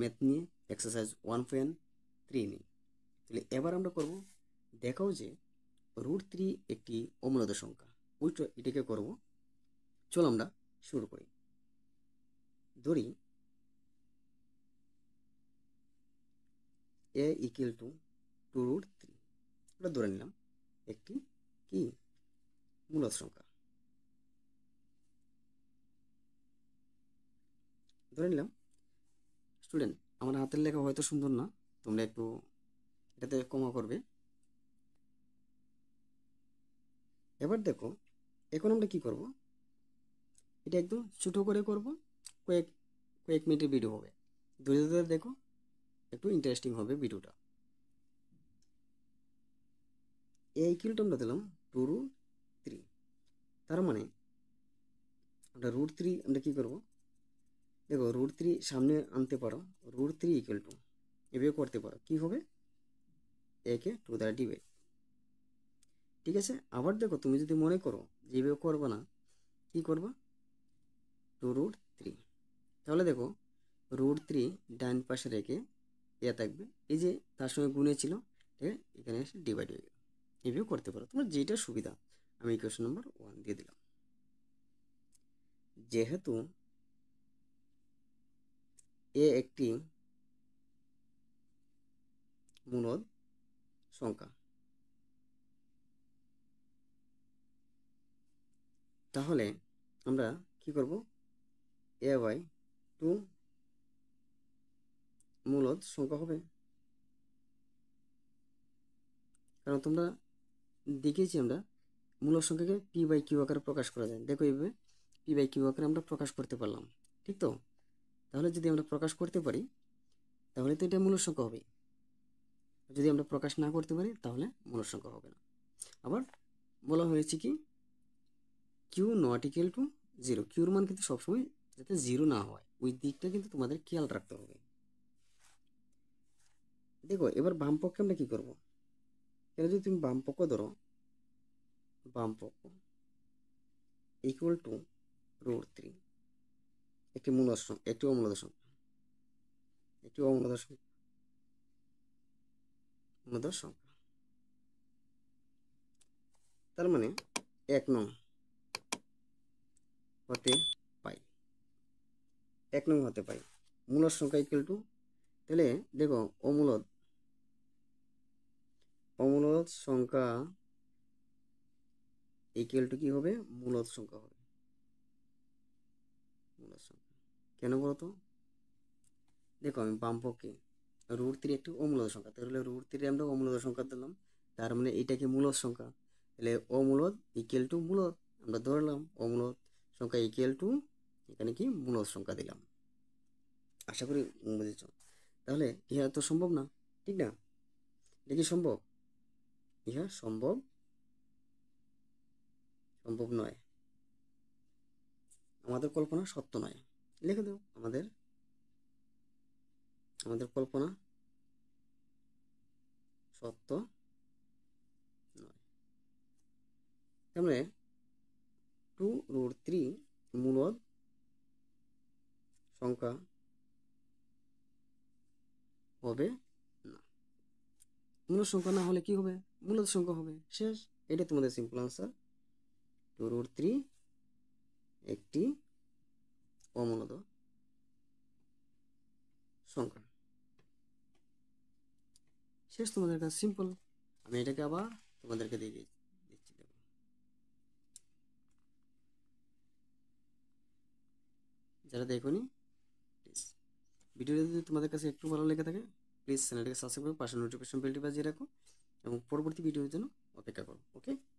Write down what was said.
math নিয়ে exercise one point three নিয়ে তাহলে এবার আমরা করব দেখাও যে রুট থ্রি একটি অমূলত সংখ্যা উইটা এটাকে করব চল আমরা শুরু করি ধরি A equal to two root three আমরা ধরে নিলাম একটি কি মূলত সংখ্যা ধরে নিলাম স্টুডেন্ট আমার হাতের লেখা হয়তো সুন্দর না তোমরা একটু এটাতে কমা করবে এবার দেখো এখন আমরা কি করব এটা একদম ছোটো করে করব কয়েক কয়েক মিনিটের ভিডিও হবে দূরে দূরে দেখো একটু ইন্টারেস্টিং হবে ভিডিওটা এই কিলটা আমরা দিলাম টু রুট থ্রি তার মানে আমরা রুট থ্রি আমরা কী করবো দেখো রুট থ্রি সামনে আনতে পারো রুট থ্রি ইকুয়াল টু এভাবে করতে পারো কী হবে একে টু দ্য ডিভাইড ঠিক আছে আবার দেখো তুমি যদি মনে করো যে এভাবে করবো না কি করবা টু রুট থ্রি তাহলে দেখো রুট থ্রি ডাইন পাশে রেখে এ থাকবে এই যে তার সঙ্গে গুণে ছিল ঠিক আছে এখানে এসে ডিভাইড হয়ে গেল এভাবে করতে পারো তোমার যেটা সুবিধা আমি ইকুয়েশন নম্বর ওয়ান দিয়ে দিলাম যেহেতু এ একটি মূলদ সংখ্যা তাহলে আমরা কি করব এ বাই টু মূলত সংখ্যা হবে কারণ তোমরা দেখেছি আমরা মূলক সংখ্যাকে পি বাই কিউ আকারে প্রকাশ করা যায় দেখো এইভাবে পি বাই কিউ আকারে আমরা প্রকাশ করতে পারলাম ঠিক তো তাহলে যদি আমরা প্রকাশ করতে পারি তাহলে তো এটা মূলসংখ্যা হবে যদি আমরা প্রকাশ না করতে পারি তাহলে মূলসংখ্যা হবে না আবার বলা হয়েছে কি Q not equal to zero কিউর মান কিন্তু সবসময় যাতে জিরো না হয় ওই দিকটা কিন্তু তোমাদের খেয়াল রাখতে হবে দেখো এবার বাম পক্ষে আমরা কী করবো কেন যদি তুমি বাম পক্ষ ধরো বাম পক্ষ ইকুয়াল টু রোড থ্রি একটি মূলাশ্রম একটি অম্লদশম একটি অমূল অম্লদশ সংখ্যা তার মানে এক নং হতে পাই এক নং হতে পাই মূল সংখ্যা ইকুয়াল টু তাহলে দেখো অমূলত অমূলদ সংখ্যা ইকুয়াল টু কি হবে মূলত সংখ্যা হবে কেন বলো তো দেখো আমি বামপক্ষে রুট থ্রি একটি অমূলদ সংখ্যা তাহলে রুট থ্রি আমরা অমূলদ সংখ্যা দিলাম তার মানে এটাকে মূলদ সংখ্যা তাহলে অমূলদ ইকুয়াল টু মূলদ আমরা ধরলাম অমূলদ সংখ্যা ইকুয়াল টু এখানে কি মূলদ সংখ্যা দিলাম আশা করি বুঝেছ তাহলে ইহা তো সম্ভব না ঠিক না এটা কি সম্ভব ইহা সম্ভব সম্ভব নয় আমাদের কল্পনা সত্য নয় লিখে দেব আমাদের আমাদের কল্পনা সত্য নয় তাহলে টু রুট থ্রি মূলদ সংখ্যা হবে না মূল সংখ্যা না হলে কি হবে মূলত সংখ্যা হবে শেষ এটা তোমাদের simple answer two root three একটি ও মূলত সংখ্যা শেষ তোমাদের কাছে সিম্পল আমি এটাকে আবার তোমাদেরকে দিয়ে দিচ্ছি যারা দেখোনি প্লিজ ভিডিওটি যদি তোমাদের কাছে একটু ভালো লেগে থাকে প্লিজ চ্যানেলটাকে সাবস্ক্রাইব করে পাশে নোটিফিকেশন বেলটি বাজিয়ে রাখো এবং পরবর্তী ভিডিওর জন্য অপেক্ষা করো ওকে